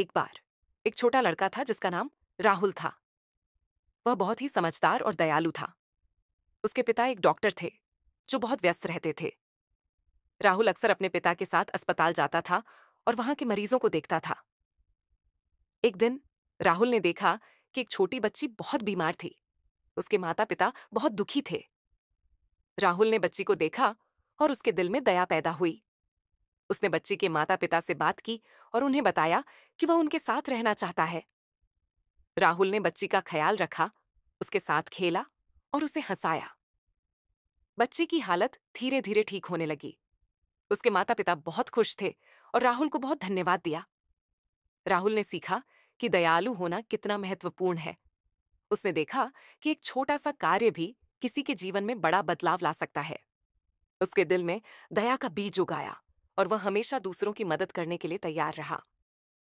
एक बार एक छोटा लड़का था जिसका नाम राहुल था वह बहुत ही समझदार और दयालु था उसके पिता एक डॉक्टर थे जो बहुत व्यस्त रहते थे राहुल अक्सर अपने पिता के साथ अस्पताल जाता था और वहां के मरीजों को देखता था एक दिन राहुल ने देखा कि एक छोटी बच्ची बहुत बीमार थी उसके माता पिता बहुत दुखी थे राहुल ने बच्ची को देखा और उसके दिल में दया पैदा हुई उसने बच्ची के माता पिता से बात की और उन्हें बताया कि वह उनके साथ रहना चाहता है राहुल ने बच्ची का ख्याल रखा उसके साथ खेला और उसे हंसाया बच्ची की हालत धीरे धीरे ठीक होने लगी उसके माता पिता बहुत खुश थे और राहुल को बहुत धन्यवाद दिया राहुल ने सीखा कि दयालु होना कितना महत्वपूर्ण है उसने देखा कि एक छोटा सा कार्य भी किसी के जीवन में बड़ा बदलाव ला सकता है उसके दिल में दया का बीज उगाया और वह हमेशा दूसरों की मदद करने के लिए तैयार रहा